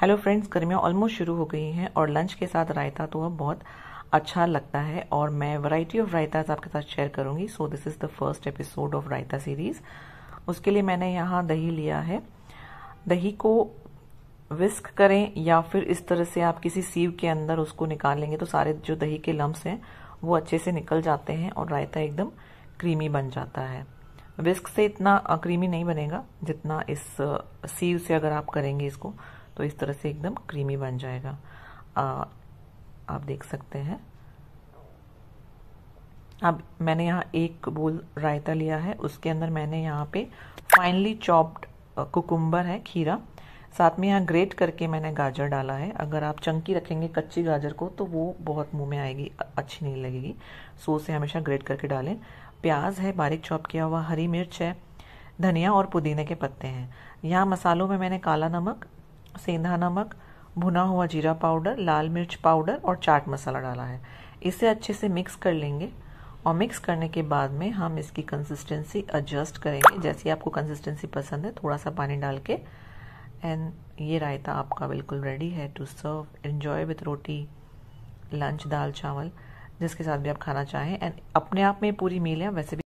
hello friends गर्मियाँ almost शुरू हो गई हैं और लंच के साथ रायता तो अब बहुत अच्छा लगता है और मैं वैरायटी ऑफ रायता आपके साथ शेयर करूंगी so this is the first episode of raita series उसके लिए मैंने यहाँ दही लिया है दही को विस्क करें या फिर इस तरह से आप किसी सीव के अंदर उसको निकाल लेंगे तो सारे जो दही के लम्ब हैं वो अच्छे से निकल जाते हैं और रायता एकदम क्रीमी बन जाता है विस्क से इतना क्रीमी नहीं बनेगा जितना इस सीव uh, से अगर आप करेंगे इसको तो इस तरह से एकदम क्रीमी बन जाएगा आ, आप देख सकते हैं अब मैंने यहाँ एक बोल रायता लिया है उसके अंदर मैंने यहाँ पे फाइनली चॉप्ड कुकुम्बर है खीरा साथ में यहाँ ग्रेट करके मैंने गाजर डाला है अगर आप चंकी रखेंगे कच्ची गाजर को तो वो बहुत मुंह में आएगी अच्छी नहीं लगेगी सो से हमेशा ग्रेट करके डालें प्याज है बारीक चॉप किया हुआ हरी मिर्च है धनिया और पुदीने के पत्ते हैं यहाँ मसालों में मैंने काला नमक सेंधा नमक भुना हुआ जीरा पाउडर लाल मिर्च पाउडर और चाट मसाला डाला है इसे अच्छे से मिक्स कर लेंगे और मिक्स करने के बाद में हम इसकी कंसिस्टेंसी एडजस्ट करेंगे जैसी आपको कंसिस्टेंसी पसंद है थोड़ा सा पानी डाल के एंड ये रायता आपका बिल्कुल रेडी है to serve enjoy with roti lunch dal chawal जिसके साथ भी आप खाना चाहें एंड अपने आप में पूरी मील है वैसे भी